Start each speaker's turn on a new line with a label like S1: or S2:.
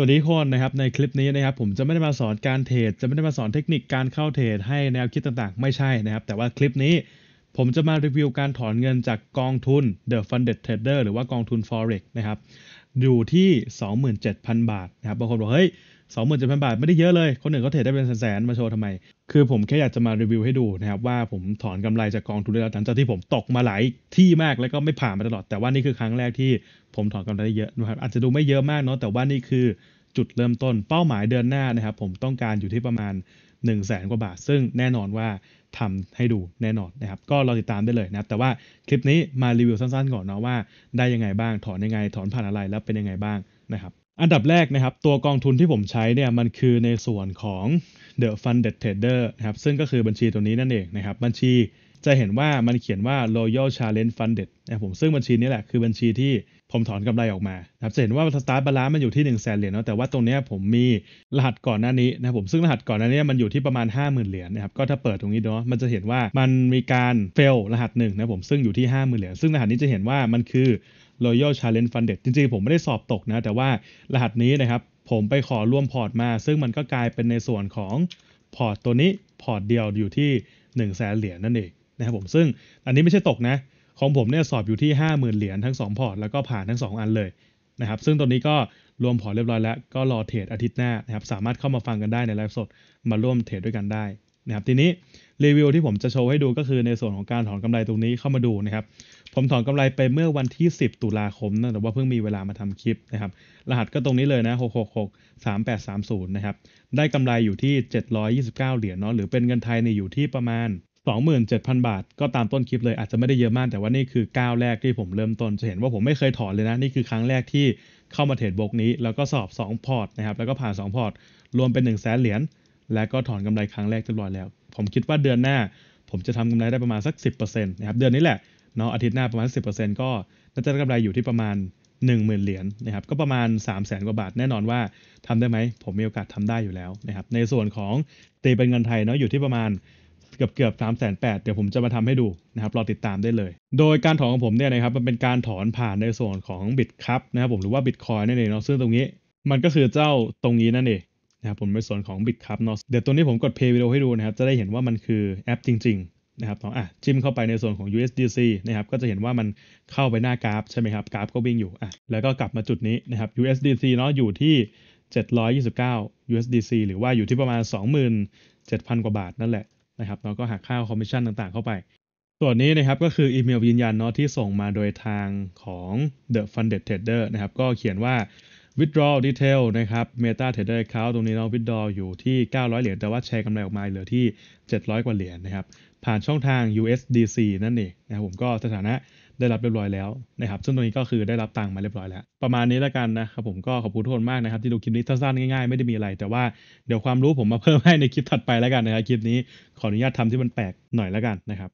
S1: วัสดีคนนะครับในคลิปนี้นะครับผมจะไม่ได้มาสอนการเทรดจะไม่ได้มาสอนเทคนิคการเข้าเทรดให้แนวคิดต่างๆไม่ใช่นะครับ แต่ว่าคลิปนี้ผมจะมารีวิวการถอนเงินจากกองทุน The Funded Trader หรือว่า กองทุน Forex นะครับอยู่ที่ 27,000 บาทนะครับบางคนบอกเฮ้ยสองหมื่นเจ็ดพันบาทไม่ได้เยอะเลย คนหนึ่งเขาเทรดได้เป็นแสนๆมาโชว์ทำไม คือผมแค่อยากจะมารีวิวให้ดูนะครับว่าผมถอนกำไรจากกองทุนได้แล้วหลังจากที่ผมตกมาหลายที่มากแล้วก็ไม่ผ่านมาตลอดแต่ว่านี่คือครั้งแรกที่ผมถอนกำไรได้เยอะนะครับอาจจะดูไม่เยอะมากเนาะแต่ว่านี่คือจุดเริ่มต้นเป้าหมายเดือนหน้านะครับ ผมต้องการอยู่ที่ประมาณ1นึ่งแสนกว่าบาท ซึ่งแน่นอนว่าทำให้ดูแน่นอนนะครับ ก็รอติดตามได้เลยนะครับแต่ว่าคลิปนี้มารีวิวสั้น ๆ ก่อนเนาะว่าได้ยังไงบ้างถอนยังไงถอนผ่านอะไรแล้วเป็นยังไงบ้างนะครับอันดับแรกนะครับ ตัวกองทุนที่ผมใช้เนี่ยมันคือในส่วนของ The Funded Trader นะครับ ซึ่งก็คือบัญชีตัวนี้นั่นเองนะครับ บัญชีจะเห็นว่ามันเขียนว่า Royal Challenge Funded นะผมซึ่งบัญชีนี้แหละคือบัญชีที่ผมถอนกำไรออกมานะครับจะเห็นว่าสตาร์บาลามันอยู่ที่1นึ่งแสนเหรียญเนาะแต่ว่าตรงนี้ผมมีรหัสก่อนหน้านี้นะผมซึ่งรหัสก่อนหน้านี้มันอยู่ที่ประมาณ 5 0,000 เหรียญนะครับก็ถ้าเปิดตรงนี้เนาะมันจะเห็นว่ามันมีการเฟลรหัสหนึ่งนะผมซึ่งอยู่ที่5 0,000เหรียญซึ่งรหัสนี้จะเห็นว่ามันคือร o y a l Challenge Funded จริงๆ ผมไม่ได้สอบตกนะ แต่ว่ารหัสนี้นะครับ ผมไปขอร่วมพอร์ตมา ซึ่งมันก็กลายเป็นในส่วนของพอร์ตตัวนี้พอร์ตเดียวอยู่ที่1นึ่งแสนเหรียญนั่นเองนะครับผมซึ่งอันนี้ไม่ใช่ตกนะ ของผมเนี่ยสอบอยู่ที่ 5 0,000 เหรียญทั้ง 2 พอร์ตแล้วก็ผ่านทั้ง 2 อันเลยนะครับซึ่งตัวนี้ก็รวมพอร์ตเรียบร้อยแล้ว ก็รอเทรดอาทิตย์หน้านะครับสามารถเข้ามาฟังกันได้ในไลฟ์สดมาร่วมเทรดด้วยกันได้นะครับทีนี้รีวิวที่ผมจะโชว์ให้ดูก็คือในส่วนของการถอนกำไรตรงนี้เข้ามาดูนะครับ ผมถอนกำไรไปเมื่อวันที่ 10 ตุลาคมนะแต่ว่าเพิ่งมีเวลามาทำคลิปนะครับ รหัสก็ตรงนี้เลยนะ 666 3830 นะครับ ได้กำไรอยู่ที่ 729 เหรียญเนาะหรือเป็นเงินไทยในอยู่ที่ประมาณ 27,000 บาท ก็ตามต้นคลิปเลย อาจจะไม่ได้เยอะมาก แต่ว่านี่คือก้าวแรกที่ผมเริ่มต้นจะเห็นว่าผมไม่เคยถอนเลยนะนี่คือครั้งแรกที่เข้ามาเทรดบกนี้ แล้วก็สอบ 2 พอร์ตนะครับแล้วก็ผ่าน2พอร์ตรวมเป็น 1 0 0 0 0นเหรียญแลวก็ถอนกาไรครั้งแรกเรียบร้อยแล้วผมคิดว่าเดือนหน้าผมจะทำกำไรได้ประมาณสัก 10%นะครับ เดือนนี้แหละ เนาะอาทิตย์หน้าประมาณ 10%ก็น่าจะกำไรอยู่ที่ประมาณ 10,000 เหรียญนนะครับ ก็ประมาณ 3 0 0 0 0 0 กว่าบาท แน่นอนว่าทำได้ไหม ผมมีโอกาสทำได้อยู่แล้วนะครับ ในส่วนของตีเป็นเงินไทยเนาะ อยู่ที่ประมาณเกือบเกือบสามแสนแปดเดี๋ยวผมจะมาทำให้ดูนะครับ รอติดตามได้เลย โดยการถอนของผมเนี่ยนะครับ มันเป็นการถอนผ่านในส่วนของบิตครับนะครับ ผมหรือว่าบิตคอยนั่นเองเนาะ ซึ่งตรงนี้ มันก็คือเจ้าตรงนี้นั่นเองนะครับผมในส่วนของ b i t c u p นาะเดี๋ยวตัวนี้ผมกดเพย์วิดีโอให้ดูนะครับ จะได้เห็นว่ามันคือแอปจริง ๆ นะครับอ่ะจิ้มเข้าไปในส่วนของ USDC นะครับก็จะเห็นว่ามันเข้าไปหน้ากราฟใช่ไหมครับ กราฟก็วิ่งอยู่อ่ะแล้วก็กลับมาจุดนี้นะครับ USDC เนาะอยู่ที่ 729 USDC หรือว่าอยู่ที่ประมาณ 27,000 กว่าบาทนั่นแหละนะครับเนาก็หักค่าคอมมิชชั่นต่างๆเข้าไปส่วนนี้นะครับก็คืออีเมลยืนยันเนาะที่ส่งมาโดยทางของ The Funded Trader นะครับก็เขียนว่า withdraw detail นะครับ meta trader account ตรงนี้เรา withdraw อยู่ที่ 900 เหรียญ แต่ว่าแชร์กำไรออกมาเหลือที่ 700 กว่าเหรียญนะครับ ผ่านช่องทาง USDC นั่นเองนะครับผมก็สถานะได้รับเรียบร้อยแล้วนะครับซึ่งตรงนี้ก็คือได้รับตังค์มาเรียบร้อยแล้ว ประมาณนี้แล้วกันนะครับผมก็ขอบคุณทุกคนมากนะครับที่ดูคลิปนี้สั้นๆง่ายๆ ไม่ได้มีอะไร แต่ว่าเดี๋ยวความรู้ผมมาเพิ่มให้ในคลิปถัดไปแล้วกันนะครับ คลิปนี้ ขออนุญาตทำที่มันแปลกหน่อยแล้วกันนะครับ